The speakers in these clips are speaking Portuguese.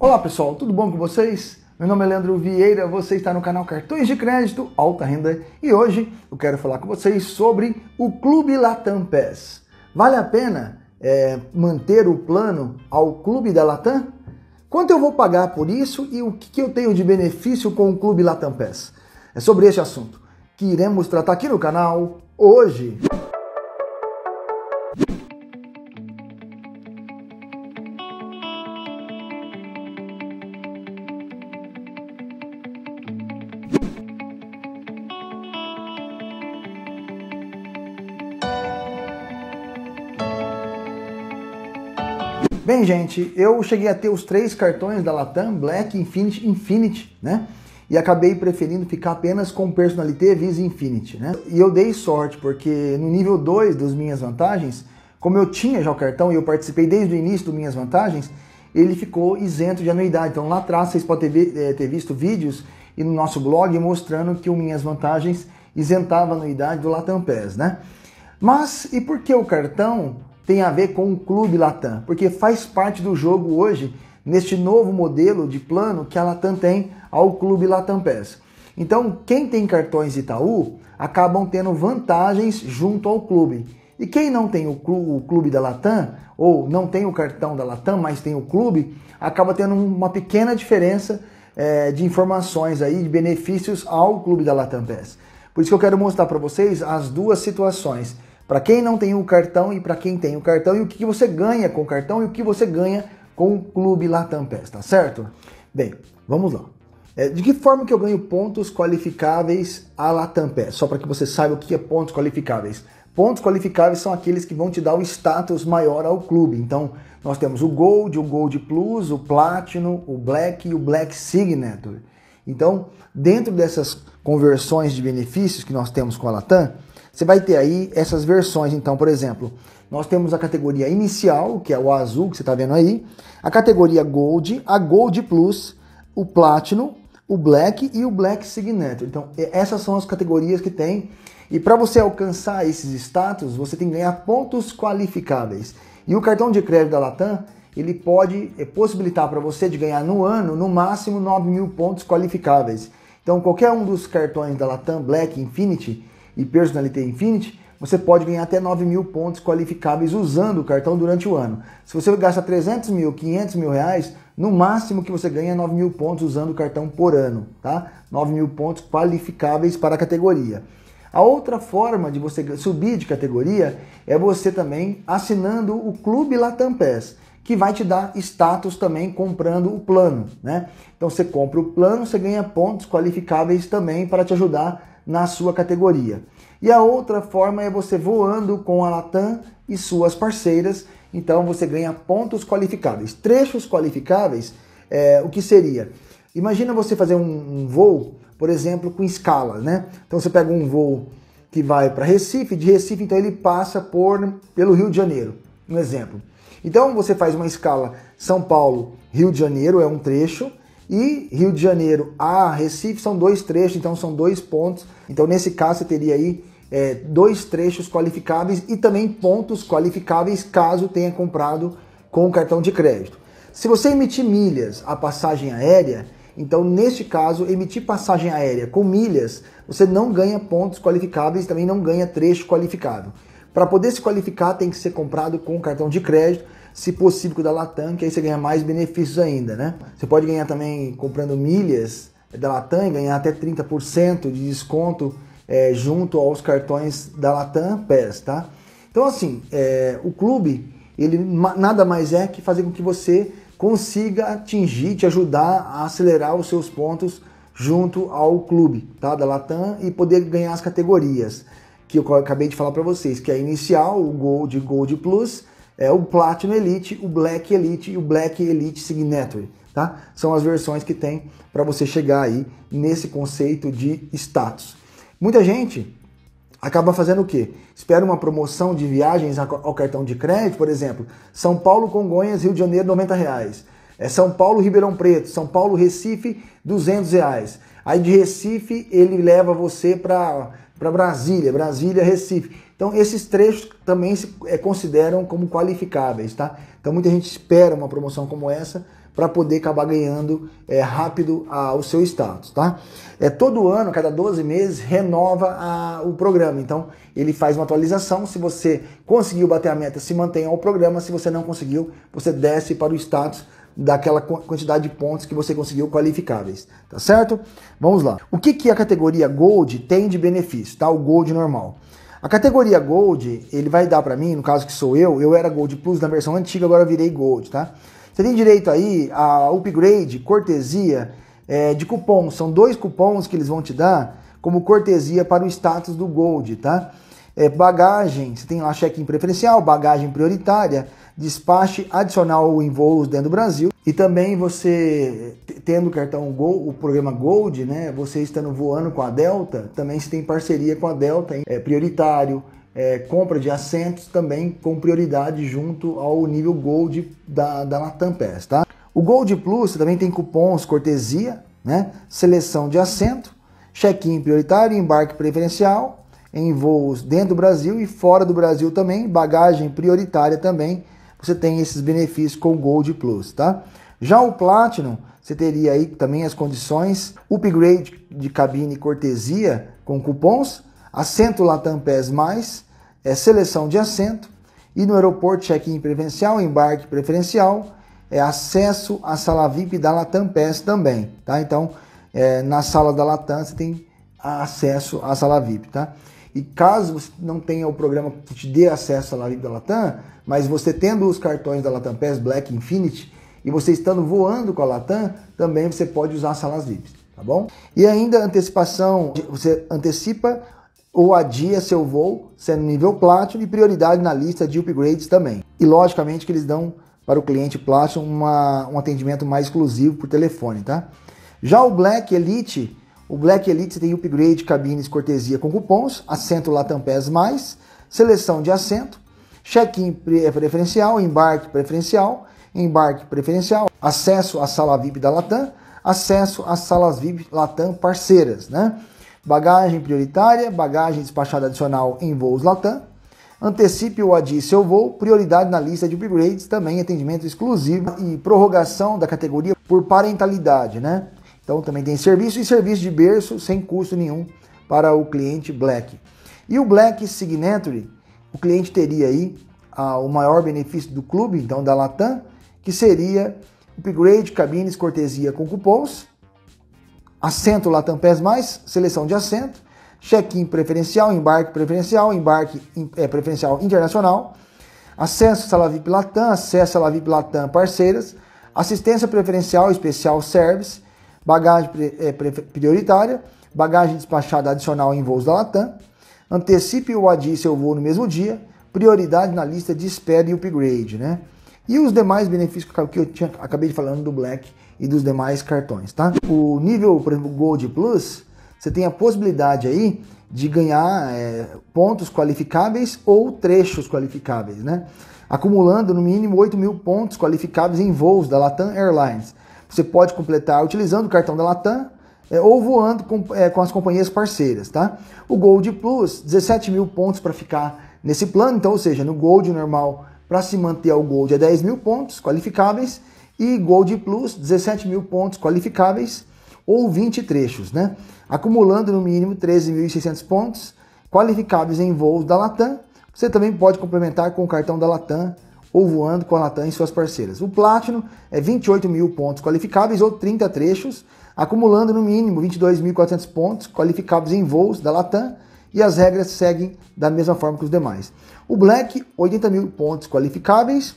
Olá pessoal, tudo bom com vocês? Meu nome é Leandro Vieira, você está no canal Cartões de Crédito Alta Renda e hoje eu quero falar com vocês sobre o Clube Latam PES. Vale a pena é, manter o plano ao Clube da Latam? Quanto eu vou pagar por isso e o que eu tenho de benefício com o Clube Latam PES? É sobre este assunto que iremos tratar aqui no canal hoje. Bem, gente, eu cheguei a ter os três cartões da Latam, Black, Infinity, Infinity, né? E acabei preferindo ficar apenas com Personalité Visa Infinity, né? E eu dei sorte, porque no nível 2 das minhas vantagens, como eu tinha já o cartão e eu participei desde o início das minhas vantagens, ele ficou isento de anuidade. Então lá atrás vocês podem ter, eh, ter visto vídeos e no nosso blog mostrando que o Minhas Vantagens isentava a anuidade do Latam PES, né? Mas e por que o cartão tem a ver com o Clube Latam, porque faz parte do jogo hoje, neste novo modelo de plano que a Latam tem ao Clube Latam Então, quem tem cartões Itaú acabam tendo vantagens junto ao clube. E quem não tem o clube da Latam, ou não tem o cartão da Latam, mas tem o clube, acaba tendo uma pequena diferença é, de informações aí, de benefícios ao clube da Latam Por isso que eu quero mostrar para vocês as duas situações para quem não tem o cartão e para quem tem o cartão, e o que você ganha com o cartão e o que você ganha com o Clube Latam PES, tá certo? Bem, vamos lá. É, de que forma que eu ganho pontos qualificáveis a Latam Só para que você saiba o que é pontos qualificáveis. Pontos qualificáveis são aqueles que vão te dar o status maior ao clube. Então, nós temos o Gold, o Gold Plus, o Platinum, o Black e o Black Signature. Então, dentro dessas conversões de benefícios que nós temos com a Latam, você vai ter aí essas versões, então, por exemplo, nós temos a categoria inicial, que é o azul que você está vendo aí, a categoria Gold, a Gold Plus, o Platinum, o Black e o Black Signature. Então, essas são as categorias que tem. E para você alcançar esses status, você tem que ganhar pontos qualificáveis. E o cartão de crédito da Latam, ele pode é, possibilitar para você de ganhar no ano, no máximo, 9 mil pontos qualificáveis. Então, qualquer um dos cartões da Latam, Black, Infinity, e Personality Infinity, você pode ganhar até 9 mil pontos qualificáveis usando o cartão durante o ano. Se você gasta 300 mil, 500 mil reais, no máximo que você ganha é 9 mil pontos usando o cartão por ano, tá? 9 mil pontos qualificáveis para a categoria. A outra forma de você subir de categoria é você também assinando o Clube Latam Pass, que vai te dar status também comprando o plano, né? Então você compra o plano, você ganha pontos qualificáveis também para te ajudar na sua categoria. E a outra forma é você voando com a Latam e suas parceiras, então você ganha pontos qualificáveis. Trechos qualificáveis, é, o que seria? Imagina você fazer um, um voo, por exemplo, com escala né? Então você pega um voo que vai para Recife, de Recife então ele passa por pelo Rio de Janeiro, um exemplo. Então você faz uma escala São Paulo, Rio de Janeiro é um trecho, e Rio de Janeiro a Recife são dois trechos, então são dois pontos. Então, nesse caso, você teria aí é, dois trechos qualificáveis e também pontos qualificáveis caso tenha comprado com o cartão de crédito. Se você emitir milhas a passagem aérea, então neste caso, emitir passagem aérea com milhas, você não ganha pontos qualificáveis, também não ganha trecho qualificado. Para poder se qualificar, tem que ser comprado com o cartão de crédito se possível, da Latam, que aí você ganha mais benefícios ainda, né? Você pode ganhar também comprando milhas da Latam e ganhar até 30% de desconto é, junto aos cartões da Latam PES, tá? Então, assim, é, o clube, ele nada mais é que fazer com que você consiga atingir, te ajudar a acelerar os seus pontos junto ao clube, tá? Da Latam e poder ganhar as categorias que eu acabei de falar para vocês, que é inicial, o Gold, Gold Plus, é o Platinum Elite, o Black Elite e o Black Elite Signature, tá? São as versões que tem para você chegar aí nesse conceito de status. Muita gente acaba fazendo o quê? Espera uma promoção de viagens ao cartão de crédito, por exemplo, São Paulo, Congonhas, Rio de Janeiro, 90 reais. É São Paulo, Ribeirão Preto, São Paulo, Recife, 200 reais. Aí de Recife ele leva você para Brasília, Brasília, Recife. Então, esses trechos também se é, consideram como qualificáveis, tá? Então, muita gente espera uma promoção como essa para poder acabar ganhando é, rápido a, o seu status, tá? É, todo ano, cada 12 meses, renova a, o programa. Então, ele faz uma atualização. Se você conseguiu bater a meta, se mantém ao programa. Se você não conseguiu, você desce para o status daquela quantidade de pontos que você conseguiu qualificáveis, tá certo? Vamos lá. O que, que a categoria Gold tem de benefício, tá? O Gold normal. A categoria Gold, ele vai dar para mim, no caso que sou eu, eu era Gold Plus na versão antiga, agora virei Gold, tá? Você tem direito aí a upgrade, cortesia é, de cupom. São dois cupons que eles vão te dar como cortesia para o status do Gold, tá? É, bagagem, você tem lá check-in preferencial, bagagem prioritária, despache adicional em voos dentro do Brasil e também você tendo o cartão Gol, o programa Gold, né? Você estando voando com a Delta, também se tem parceria com a Delta, é prioritário, é, compra de assentos também com prioridade junto ao nível Gold da, da Latam PES, tá? O Gold Plus também tem cupons, cortesia, né? Seleção de assento, check-in prioritário, embarque preferencial em voos dentro do Brasil e fora do Brasil também, bagagem prioritária também você tem esses benefícios com o Gold Plus, tá? Já o Platinum, você teria aí também as condições, upgrade de cabine e cortesia com cupons, assento Latam Pés mais, é, seleção de assento, e no aeroporto check-in preferencial, embarque preferencial, é acesso à sala VIP da Latam Pés também, tá? Então, é, na sala da Latam você tem acesso à sala VIP, tá? E caso você não tenha o programa que te dê acesso à Live da Latam, mas você tendo os cartões da Latam Pass Black Infinity e você estando voando com a Latam, também você pode usar salas VIPs, tá bom? E ainda antecipação, você antecipa ou adia seu voo, sendo nível Platinum e prioridade na lista de upgrades também. E logicamente que eles dão para o cliente Platinum uma, um atendimento mais exclusivo por telefone, tá? Já o Black Elite o Black Elite tem upgrade, cabines, cortesia com cupons, assento Latam Mais, seleção de assento, check-in preferencial, embarque preferencial, embarque preferencial, acesso à sala VIP da Latam, acesso às salas VIP Latam parceiras, né? Bagagem prioritária, bagagem despachada adicional em voos Latam, antecipe ou adie seu voo, prioridade na lista de upgrades, também atendimento exclusivo e prorrogação da categoria por parentalidade, né? Então também tem serviço e serviço de berço sem custo nenhum para o cliente Black. E o Black Signature, o cliente teria aí ah, o maior benefício do clube, então da Latam, que seria upgrade, cabines, cortesia com cupons, assento Latam Pés mais, seleção de assento, check-in preferencial, embarque preferencial, embarque é, preferencial internacional, acesso Sala VIP Latam, acesso Sala VIP Latam Parceiras, assistência preferencial especial service, bagagem é, prioritária, bagagem despachada adicional em voos da Latam, antecipe ou adie seu voo no mesmo dia, prioridade na lista de espera e upgrade, né? E os demais benefícios que eu tinha, acabei de falando do Black e dos demais cartões, tá? O nível, por exemplo, Gold Plus, você tem a possibilidade aí de ganhar é, pontos qualificáveis ou trechos qualificáveis, né? Acumulando no mínimo 8 mil pontos qualificáveis em voos da Latam Airlines você pode completar utilizando o cartão da Latam é, ou voando com, é, com as companhias parceiras, tá? O Gold Plus, 17 mil pontos para ficar nesse plano, então, ou seja, no Gold normal, para se manter ao Gold é 10 mil pontos qualificáveis e Gold Plus, 17 mil pontos qualificáveis ou 20 trechos, né? Acumulando no mínimo 13.600 pontos qualificáveis em voos da Latam. Você também pode complementar com o cartão da Latam ou voando com a Latam e suas parceiras. O Platinum é 28 mil pontos qualificáveis ou 30 trechos, acumulando no mínimo 22.400 pontos qualificáveis em voos da Latam e as regras seguem da mesma forma que os demais. O Black, 80 mil pontos qualificáveis,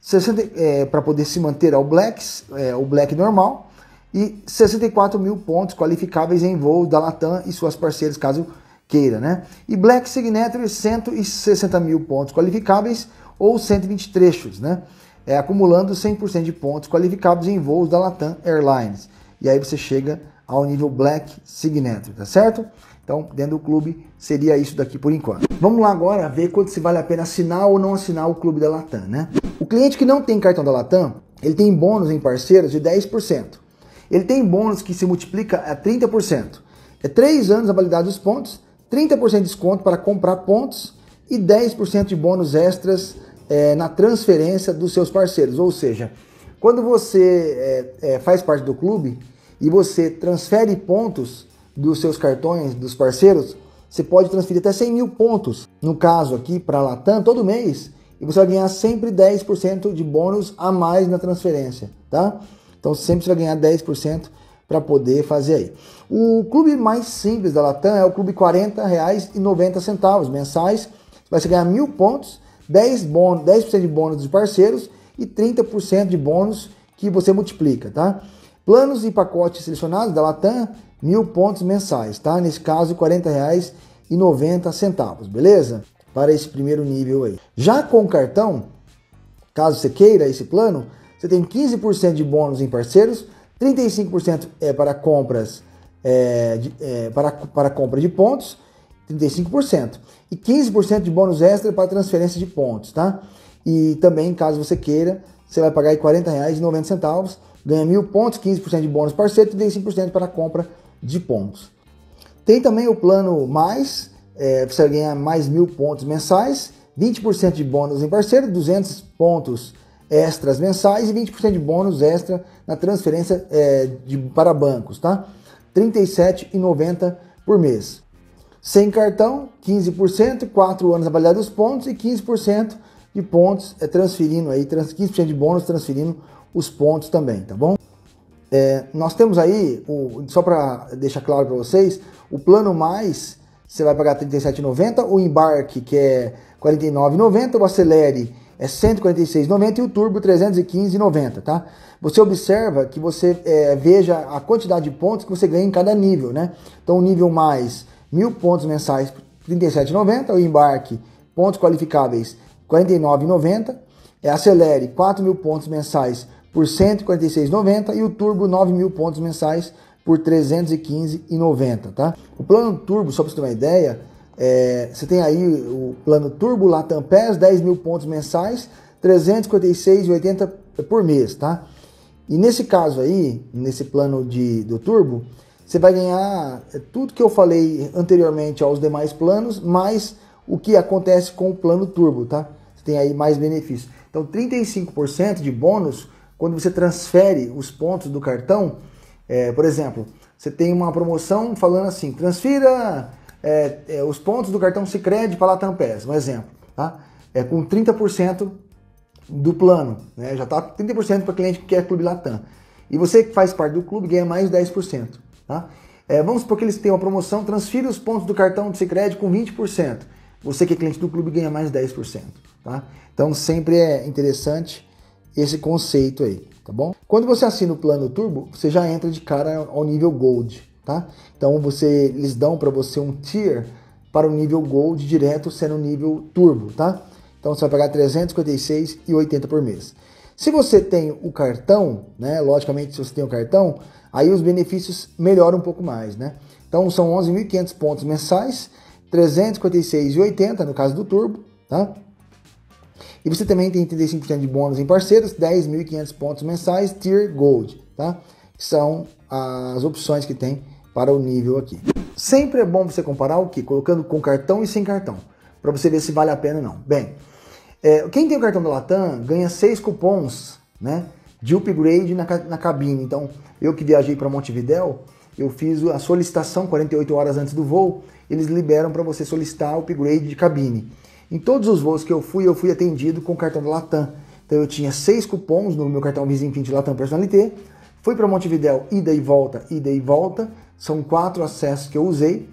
60 é, para poder se manter ao Black, é, o Black normal, e 64 mil pontos qualificáveis em voo da Latam e suas parceiras, caso queira, né? E Black Signature, 160 mil pontos qualificáveis, ou 120 trechos, né? É, acumulando 100% de pontos qualificados em voos da Latam Airlines. E aí você chega ao nível Black Signature, tá certo? Então, dentro do clube, seria isso daqui por enquanto. Vamos lá agora ver quanto se vale a pena assinar ou não assinar o clube da Latam, né? O cliente que não tem cartão da Latam, ele tem bônus em parceiros de 10%. Ele tem bônus que se multiplica a 30%. É 3 anos a validade dos pontos, 30% de desconto para comprar pontos e 10% de bônus extras é, na transferência dos seus parceiros. Ou seja, quando você é, é, faz parte do clube e você transfere pontos dos seus cartões dos parceiros, você pode transferir até 100 mil pontos, no caso aqui para a Latam, todo mês, e você vai ganhar sempre 10% de bônus a mais na transferência, tá? Então sempre você vai ganhar 10% para poder fazer aí. O clube mais simples da Latam é o clube R$ 40,90 mensais, vai ganhar mil pontos, 10%, bônus, 10 de bônus dos parceiros e 30% de bônus que você multiplica, tá? Planos e pacotes selecionados da Latam, mil pontos mensais, tá? Nesse caso, R$ 40,90, beleza? Para esse primeiro nível aí. Já com o cartão, caso você queira esse plano, você tem 15% de bônus em parceiros, 35% é para compras é, de, é, para, para compra de pontos, 35%. E 15% de bônus extra para transferência de pontos, tá? E também, caso você queira, você vai pagar R$ 40,90, ganha mil pontos, 15% de bônus parceiro, 35% para a compra de pontos. Tem também o plano mais, é, você ganha mais mil pontos mensais, 20% de bônus em parceiro, 200 pontos extras mensais e 20% de bônus extra na transferência é, de, para bancos, tá? R$ 37,90 por mês. Sem cartão, 15%, 4 anos avaliado os pontos e 15% de pontos é transferindo aí, 15% de bônus transferindo os pontos também, tá bom? É, nós temos aí, o, só para deixar claro para vocês, o plano mais, você vai pagar R$ 37,90, o embarque que é R$ 49,90, o acelere é 146,90 e o turbo 315,90, tá? Você observa que você é, veja a quantidade de pontos que você ganha em cada nível, né? Então, o nível mais mil pontos mensais R$ 37,90. O embarque, pontos qualificáveis R$ 49,90. É, acelere 4 mil pontos mensais por 146,90 e o Turbo 9 mil pontos mensais por 315,90, tá? O plano Turbo, só para você ter uma ideia, é, você tem aí o plano Turbo Latam PES, 10 mil pontos mensais, 356,80 por mês, tá? E nesse caso aí, nesse plano de, do Turbo, você vai ganhar é, tudo que eu falei anteriormente aos demais planos, mais o que acontece com o plano turbo, tá? Você tem aí mais benefícios. Então, 35% de bônus quando você transfere os pontos do cartão. É, por exemplo, você tem uma promoção falando assim: transfira é, é, os pontos do cartão Sicredi para a Latam um exemplo, tá? É com 30% do plano, né? Já tá 30% para cliente que quer Clube Latam. E você que faz parte do clube ganha mais 10%. Tá? É, vamos supor que eles têm uma promoção, transfira os pontos do cartão de crédito com 20%. Você que é cliente do clube ganha mais 10%. Tá? Então sempre é interessante esse conceito aí, tá bom? Quando você assina o plano Turbo, você já entra de cara ao nível Gold, tá? Então você eles dão para você um tier para o nível Gold direto sendo o nível Turbo, tá? Então você vai pagar 356,80 por mês. Se você tem o cartão, né? Logicamente, se você tem o cartão, aí os benefícios melhoram um pouco mais, né? Então são 11.500 pontos mensais, 356,80 no caso do Turbo, tá? E você também tem 35% de bônus em parceiros, 10.500 pontos mensais, Tier Gold, tá? Que são as opções que tem para o nível aqui. Sempre é bom você comparar o que? Colocando com cartão e sem cartão, para você ver se vale a pena ou não. Bem, é, quem tem o cartão da Latam ganha seis cupons, né? De upgrade na, na cabine. Então, eu que viajei para Montevidéu, eu fiz a solicitação 48 horas antes do voo, eles liberam para você solicitar o upgrade de cabine. Em todos os voos que eu fui, eu fui atendido com o cartão da Latam. Então eu tinha seis cupons no meu cartão Vizinho Infinite Latam Personalité. Fui para Montevidéu, ida e volta, ida e volta. São quatro acessos que eu usei.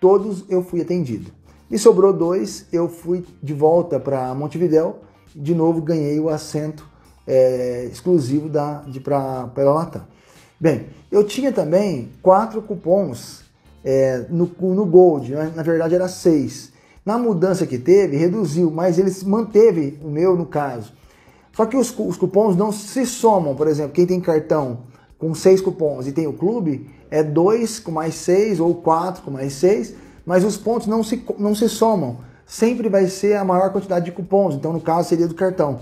Todos eu fui atendido. Me sobrou dois, eu fui de volta para Montevidéu. De novo ganhei o assento é, exclusivo da, de pra, pela Latam. Bem, eu tinha também quatro cupons é, no, no Gold, né? na verdade era seis. Na mudança que teve, reduziu, mas ele manteve o meu no caso. Só que os, os cupons não se somam, por exemplo, quem tem cartão com seis cupons e tem o clube, é dois com mais seis ou quatro com mais seis, mas os pontos não se, não se somam. Sempre vai ser a maior quantidade de cupons, então no caso seria do cartão.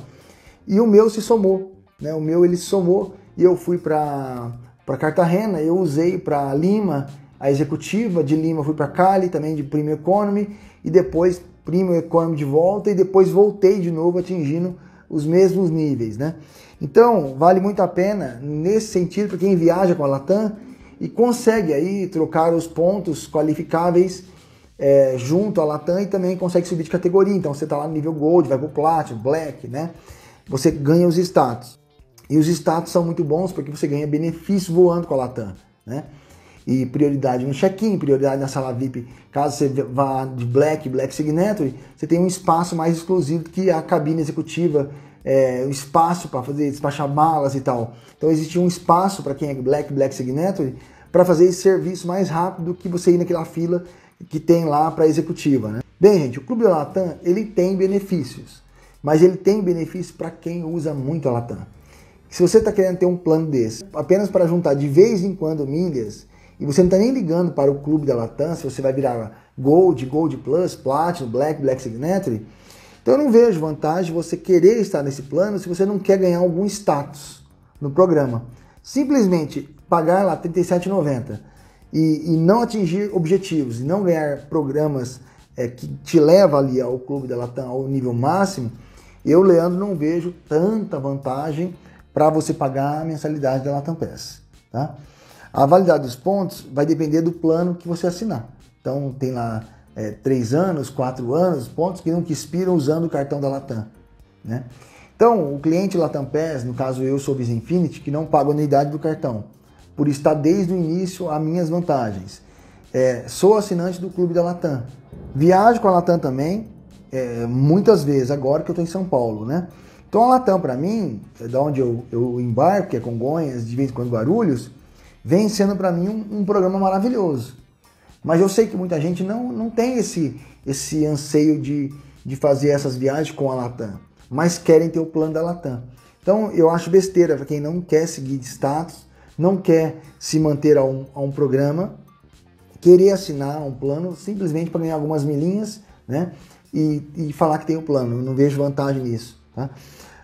E o meu se somou, né? o meu ele somou e eu fui para Cartagena, eu usei para Lima, a executiva de Lima fui para Cali também de Premium Economy e depois Premium Economy de volta e depois voltei de novo atingindo os mesmos níveis, né? Então, vale muito a pena nesse sentido para quem viaja com a Latam e consegue aí trocar os pontos qualificáveis é, junto à Latam e também consegue subir de categoria. Então, você está lá no nível Gold, vai para o Platinum, Black, né? Você ganha os status. E os status são muito bons porque você ganha benefício voando com a Latam, né? E prioridade no check-in, prioridade na sala VIP. Caso você vá de Black, Black Signature, você tem um espaço mais exclusivo que a cabine executiva, é, um espaço para fazer despachar malas e tal. Então existe um espaço para quem é Black, Black Signature para fazer esse serviço mais rápido que você ir naquela fila que tem lá para executiva, né? Bem, gente, o Clube Latam ele tem benefícios, mas ele tem benefícios para quem usa muito a Latam. Se você está querendo ter um plano desse, apenas para juntar de vez em quando milhas, e você não está nem ligando para o clube da Latam, se você vai virar Gold, Gold Plus, Platinum, Black, Black Signature, então eu não vejo vantagem você querer estar nesse plano se você não quer ganhar algum status no programa. Simplesmente pagar lá R$ 37,90 e, e não atingir objetivos, e não ganhar programas é, que te leva ali ao clube da Latam, ao nível máximo, eu, Leandro, não vejo tanta vantagem para você pagar a mensalidade da Latam Pass, tá? A validade dos pontos vai depender do plano que você assinar. Então tem lá é, três anos, quatro anos, pontos que não que expiram usando o cartão da Latam, né? Então o cliente Latam Pass, no caso eu sou Visa Infinity, que não pago a anuidade do cartão, por estar desde o início a minhas vantagens. É, sou assinante do clube da Latam. Viajo com a Latam também, é, muitas vezes, agora que eu estou em São Paulo, né? Então a Latam, para mim, é da onde eu, eu embarco, que é Congonhas, de vez em quando Guarulhos, vem sendo para mim um, um, programa maravilhoso. Mas eu sei que muita gente não, não tem esse, esse anseio de, de fazer essas viagens com a Latam, mas querem ter o plano da Latam. Então eu acho besteira para quem não quer seguir de status, não quer se manter a um, a um programa, querer assinar um plano simplesmente para ganhar algumas milinhas né? e, e falar que tem o um plano. Eu não vejo vantagem nisso. Tá?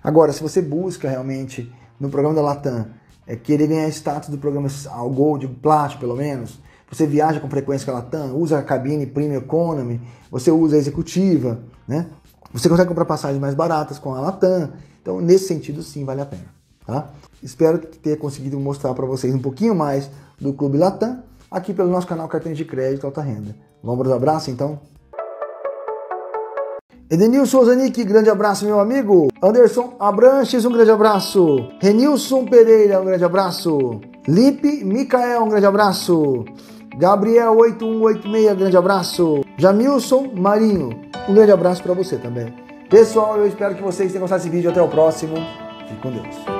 Agora, se você busca realmente no programa da Latam é, querer ganhar status do programa ao Gold, Platinum pelo menos, você viaja com frequência com a Latam, usa a cabine Premium Economy, você usa a executiva, né? Você consegue comprar passagens mais baratas com a Latam. Então, nesse sentido, sim, vale a pena. Tá? Espero ter conseguido mostrar para vocês um pouquinho mais do Clube Latam aqui pelo nosso canal Cartões de Crédito Alta Renda. Um abraço, então. Edenilson Zanik, grande abraço, meu amigo. Anderson Abranches, um grande abraço. Renilson Pereira, um grande abraço. Lipe Micael, um grande abraço. Gabriel 8186, grande abraço. Jamilson Marinho, um grande abraço para você também. Pessoal, eu espero que vocês tenham gostado desse vídeo. Até o próximo. Fique com Deus.